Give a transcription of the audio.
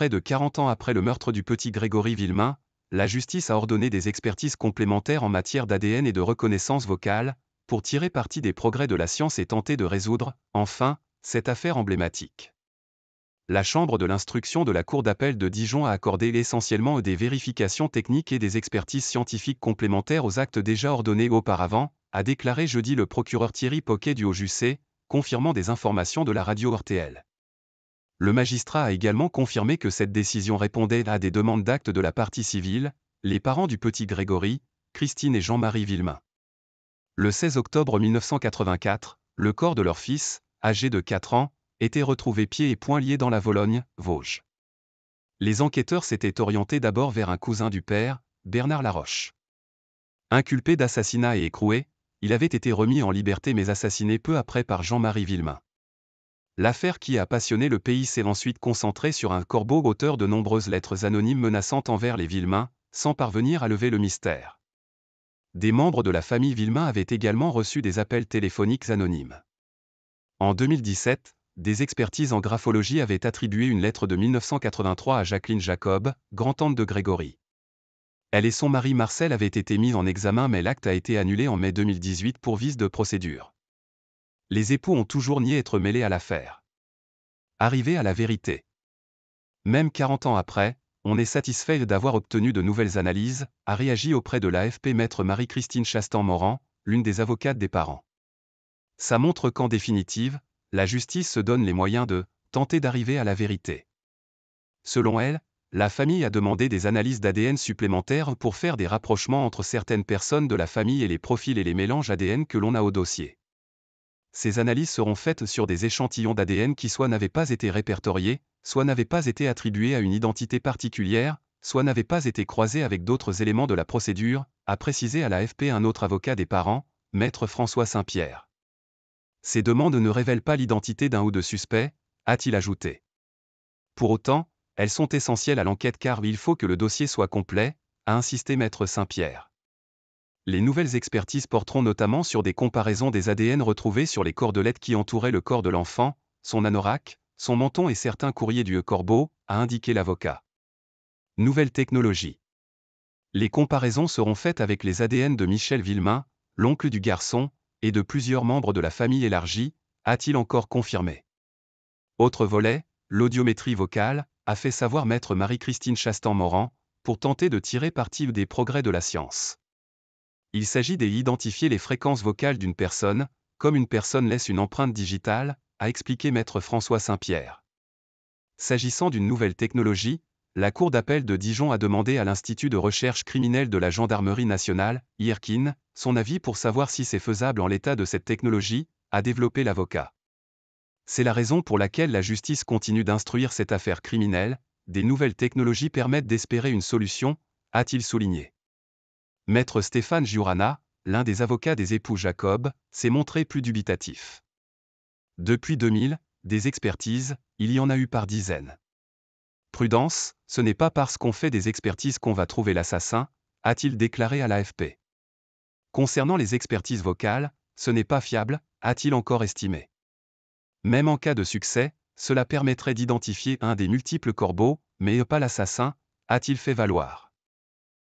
près de 40 ans après le meurtre du petit Grégory Villemain, la justice a ordonné des expertises complémentaires en matière d'ADN et de reconnaissance vocale, pour tirer parti des progrès de la science et tenter de résoudre, enfin, cette affaire emblématique. La Chambre de l'instruction de la Cour d'appel de Dijon a accordé essentiellement des vérifications techniques et des expertises scientifiques complémentaires aux actes déjà ordonnés auparavant, a déclaré jeudi le procureur Thierry Poquet du Haut-Jussé, confirmant des informations de la radio RTL. Le magistrat a également confirmé que cette décision répondait à des demandes d'actes de la partie civile, les parents du petit Grégory, Christine et Jean-Marie Villemain. Le 16 octobre 1984, le corps de leur fils, âgé de 4 ans, était retrouvé pieds et poings liés dans la Vologne, Vosges. Les enquêteurs s'étaient orientés d'abord vers un cousin du père, Bernard Laroche. Inculpé d'assassinat et écroué, il avait été remis en liberté mais assassiné peu après par Jean-Marie Villemain. L'affaire qui a passionné le pays s'est ensuite concentrée sur un corbeau auteur de nombreuses lettres anonymes menaçantes envers les Villemain, sans parvenir à lever le mystère. Des membres de la famille Villemain avaient également reçu des appels téléphoniques anonymes. En 2017, des expertises en graphologie avaient attribué une lettre de 1983 à Jacqueline Jacob, grand-tante de Grégory. Elle et son mari Marcel avaient été mis en examen mais l'acte a été annulé en mai 2018 pour vise de procédure les époux ont toujours nié être mêlés à l'affaire. Arriver à la vérité. Même 40 ans après, on est satisfait d'avoir obtenu de nouvelles analyses, a réagi auprès de l'AFP maître Marie-Christine Chastan-Moran, l'une des avocates des parents. Ça montre qu'en définitive, la justice se donne les moyens de tenter d'arriver à la vérité. Selon elle, la famille a demandé des analyses d'ADN supplémentaires pour faire des rapprochements entre certaines personnes de la famille et les profils et les mélanges ADN que l'on a au dossier ces analyses seront faites sur des échantillons d'ADN qui soit n'avaient pas été répertoriés, soit n'avaient pas été attribués à une identité particulière, soit n'avaient pas été croisés avec d'autres éléments de la procédure, a précisé à la FP un autre avocat des parents, maître François Saint-Pierre. Ces demandes ne révèlent pas l'identité d'un ou de suspects, a-t-il ajouté. Pour autant, elles sont essentielles à l'enquête car il faut que le dossier soit complet, a insisté maître Saint-Pierre. Les nouvelles expertises porteront notamment sur des comparaisons des ADN retrouvés sur les cordelettes qui entouraient le corps de l'enfant, son anorak, son menton et certains courriers du corbeau, a indiqué l'avocat. Nouvelle technologie. Les comparaisons seront faites avec les ADN de Michel Villemain, l'oncle du garçon, et de plusieurs membres de la famille élargie, a-t-il encore confirmé. Autre volet, l'audiométrie vocale, a fait savoir maître Marie-Christine Chastan-Moran, pour tenter de tirer parti des progrès de la science. Il s'agit d'identifier les fréquences vocales d'une personne, comme une personne laisse une empreinte digitale, a expliqué maître François Saint-Pierre. S'agissant d'une nouvelle technologie, la Cour d'appel de Dijon a demandé à l'Institut de recherche criminelle de la Gendarmerie nationale, IRKIN, son avis pour savoir si c'est faisable en l'état de cette technologie, a développé l'avocat. C'est la raison pour laquelle la justice continue d'instruire cette affaire criminelle, des nouvelles technologies permettent d'espérer une solution, a-t-il souligné. Maître Stéphane Giurana, l'un des avocats des époux Jacob, s'est montré plus dubitatif. Depuis 2000, des expertises, il y en a eu par dizaines. Prudence, ce n'est pas parce qu'on fait des expertises qu'on va trouver l'assassin, a-t-il déclaré à l'AFP. Concernant les expertises vocales, ce n'est pas fiable, a-t-il encore estimé. Même en cas de succès, cela permettrait d'identifier un des multiples corbeaux, mais pas l'assassin, a-t-il fait valoir.